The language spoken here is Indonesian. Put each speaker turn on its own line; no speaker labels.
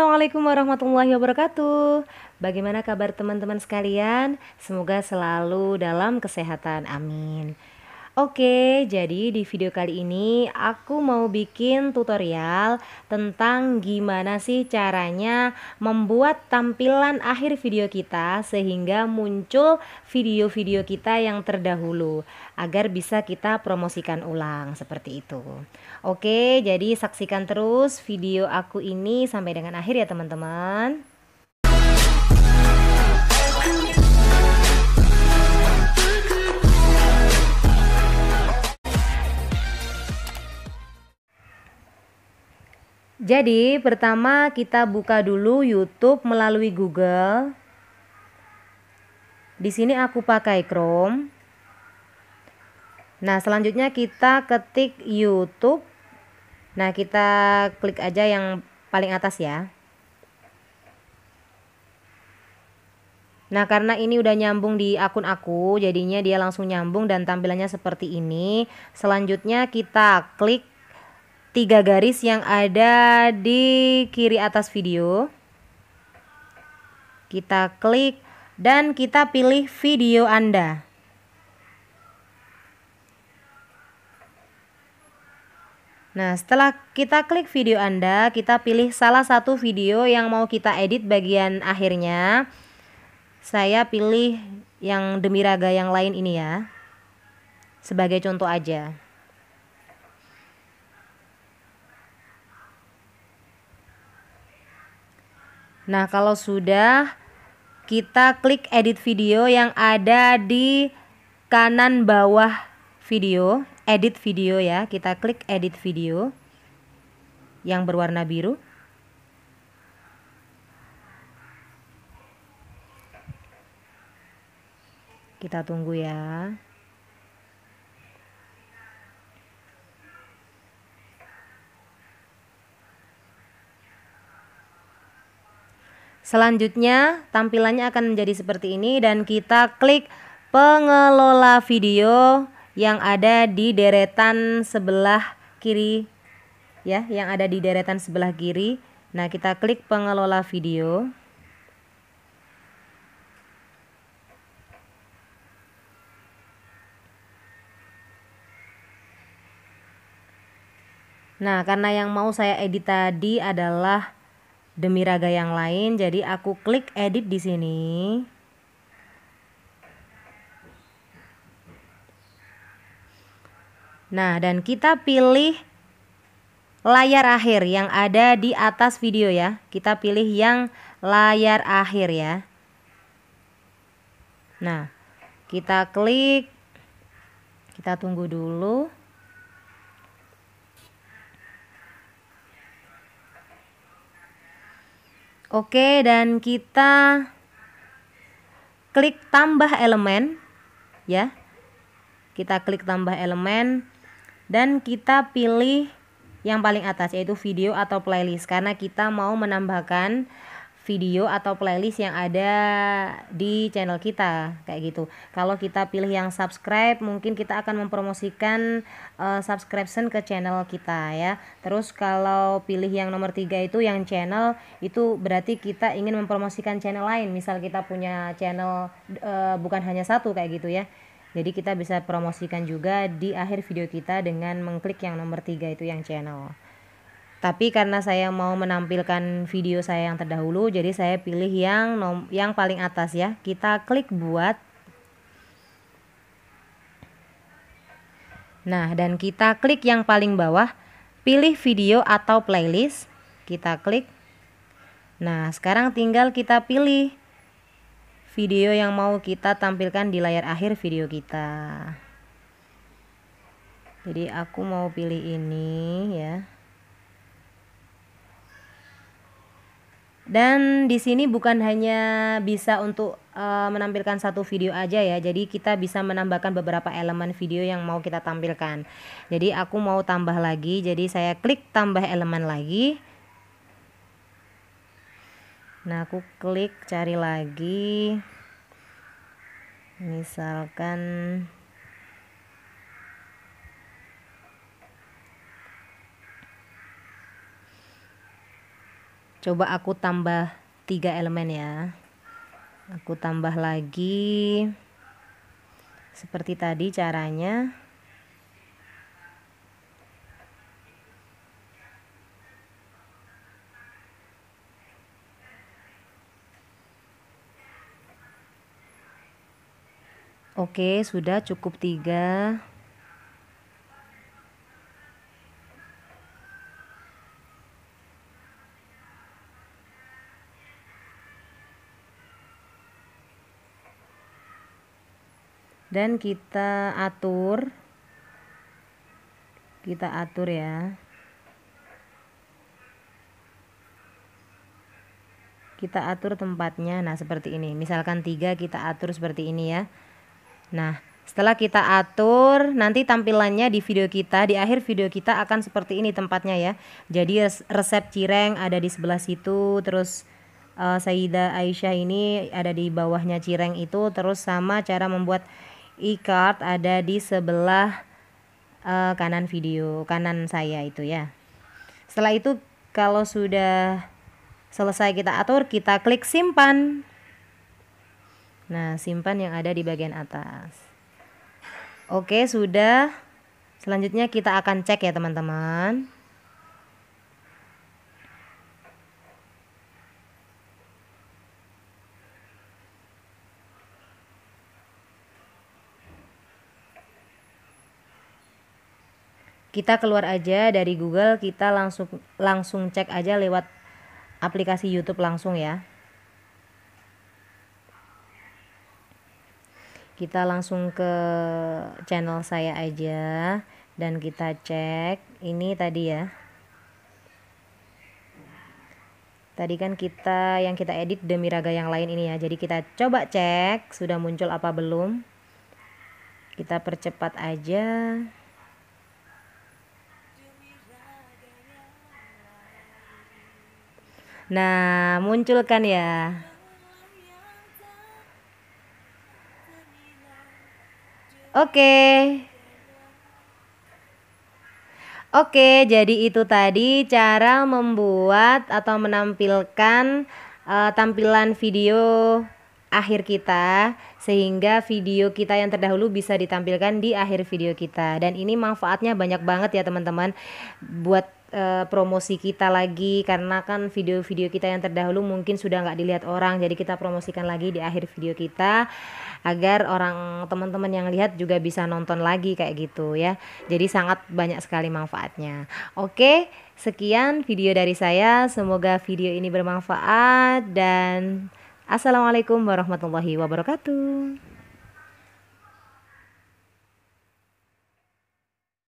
Assalamualaikum warahmatullahi wabarakatuh. Bagaimana kabar teman-teman sekalian? Semoga selalu dalam kesehatan. Amin. Oke, jadi di video kali ini aku mau bikin tutorial tentang gimana sih caranya membuat tampilan akhir video kita sehingga muncul video-video kita yang terdahulu agar bisa kita promosikan ulang seperti itu. Oke, jadi saksikan terus video aku ini sampai dengan akhir ya teman-teman. Jadi pertama kita buka dulu YouTube melalui Google. Di sini aku pakai Chrome. Nah, selanjutnya kita ketik YouTube. Nah, kita klik aja yang paling atas ya. Nah, karena ini udah nyambung di akun aku, jadinya dia langsung nyambung dan tampilannya seperti ini. Selanjutnya kita klik tiga garis yang ada di kiri atas video. Kita klik dan kita pilih video Anda. Nah, setelah kita klik video Anda, kita pilih salah satu video yang mau kita edit bagian akhirnya. Saya pilih yang demi raga yang lain ini ya. Sebagai contoh aja. Nah, kalau sudah kita klik edit video yang ada di kanan bawah video, edit video ya. Kita klik edit video yang berwarna biru. Kita tunggu ya. Selanjutnya tampilannya akan menjadi seperti ini dan kita klik pengelola video yang ada di deretan sebelah kiri ya, yang ada di deretan sebelah kiri. Nah, kita klik pengelola video. Nah, karena yang mau saya edit tadi adalah demi raga yang lain. Jadi aku klik edit di sini. Nah, dan kita pilih layar akhir yang ada di atas video ya. Kita pilih yang layar akhir ya. Nah, kita klik. Kita tunggu dulu. Oke, dan kita klik tambah elemen ya. Kita klik tambah elemen dan kita pilih yang paling atas yaitu video atau playlist karena kita mau menambahkan video atau playlist yang ada di channel kita kayak gitu. Kalau kita pilih yang subscribe, mungkin kita akan mempromosikan uh, subscription ke channel kita ya. Terus kalau pilih yang nomor tiga itu yang channel itu berarti kita ingin mempromosikan channel lain. Misal kita punya channel uh, bukan hanya satu kayak gitu ya. Jadi kita bisa promosikan juga di akhir video kita dengan mengklik yang nomor tiga itu yang channel. Tapi karena saya mau menampilkan video saya yang terdahulu, jadi saya pilih yang nom yang paling atas ya. Kita klik buat. Nah, dan kita klik yang paling bawah, pilih video atau playlist. Kita klik. Nah, sekarang tinggal kita pilih video yang mau kita tampilkan di layar akhir video kita. Jadi aku mau pilih ini ya. Dan di sini bukan hanya bisa untuk uh, menampilkan satu video aja ya. Jadi kita bisa menambahkan beberapa elemen video yang mau kita tampilkan. Jadi aku mau tambah lagi. Jadi saya klik tambah elemen lagi. Nah, aku klik cari lagi. Misalkan coba aku tambah tiga elemen ya aku tambah lagi seperti tadi caranya Oke, sudah cukup tiga. dan kita atur kita atur ya kita atur tempatnya nah seperti ini misalkan tiga kita atur seperti ini ya nah setelah kita atur, nanti tampilannya di video kita, di akhir video kita akan seperti ini tempatnya ya. Jadi resep cireng ada di sebelah situ, terus uh, Saida Aisyah ini ada di bawahnya cireng itu, terus sama cara membuat e-card ada di sebelah uh, kanan video kanan saya itu ya setelah itu kalau sudah selesai kita atur kita klik simpan nah simpan yang ada di bagian atas oke sudah selanjutnya kita akan cek ya teman-teman kita keluar aja dari Google kita langsung langsung cek aja lewat aplikasi YouTube langsung ya kita langsung ke channel saya aja dan kita cek ini tadi ya tadi kan kita yang kita edit demi raga yang lain ini ya jadi kita coba cek sudah muncul apa belum kita percepat aja Nah, munculkan ya. Oke. Oke, jadi itu tadi cara membuat atau menampilkan uh, tampilan video akhir kita sehingga video kita yang terdahulu bisa ditampilkan di akhir video kita. Dan ini manfaatnya banyak banget ya, teman-teman. Buat Eh, promosi kita lagi karena kan video-video kita yang terdahulu mungkin sudah nggak dilihat orang jadi kita promosikan lagi di akhir video kita agar orang teman-teman yang lihat juga bisa nonton lagi kayak gitu ya jadi sangat banyak sekali manfaatnya oke sekian video dari saya semoga video ini bermanfaat dan assalamualaikum warahmatullahi wabarakatuh